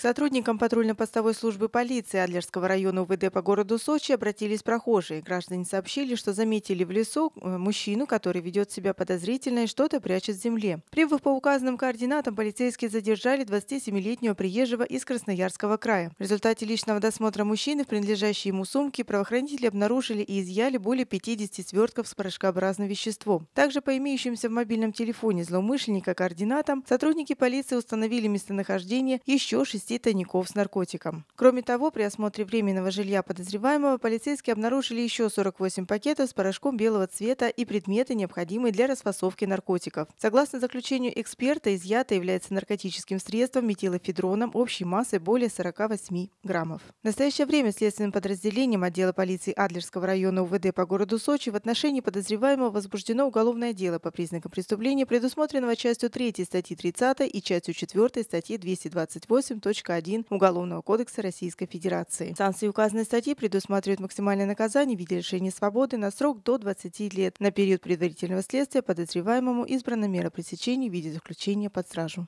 К сотрудникам патрульно-постовой службы полиции Адлерского района УВД по городу Сочи обратились прохожие. Граждане сообщили, что заметили в лесу э, мужчину, который ведет себя подозрительно и что-то прячет в земле. Прибыв по указанным координатам, полицейские задержали 27-летнего приезжего из Красноярского края. В результате личного досмотра мужчины в принадлежащей ему сумке правоохранители обнаружили и изъяли более 50 свертков с порошкообразным веществом. Также по имеющимся в мобильном телефоне злоумышленника координатам сотрудники полиции установили местонахождение еще шести 10 тайников с наркотиком. Кроме того, при осмотре временного жилья подозреваемого полицейские обнаружили еще 48 пакетов с порошком белого цвета и предметы, необходимые для расфасовки наркотиков. Согласно заключению эксперта, изъято является наркотическим средством метилофедроном общей массой более 48 граммов. В настоящее время следственным подразделением отдела полиции Адлерского района УВД по городу Сочи в отношении подозреваемого возбуждено уголовное дело по признакам преступления, предусмотренного частью 3 статьи 30 и частью 4 статьи 228. 1 Уголовного кодекса Российской Федерации. Санкции указанной статьи предусматривают максимальное наказание в виде лишения свободы на срок до 20 лет. На период предварительного следствия подозреваемому избрана мера пресечения в виде заключения под стражу.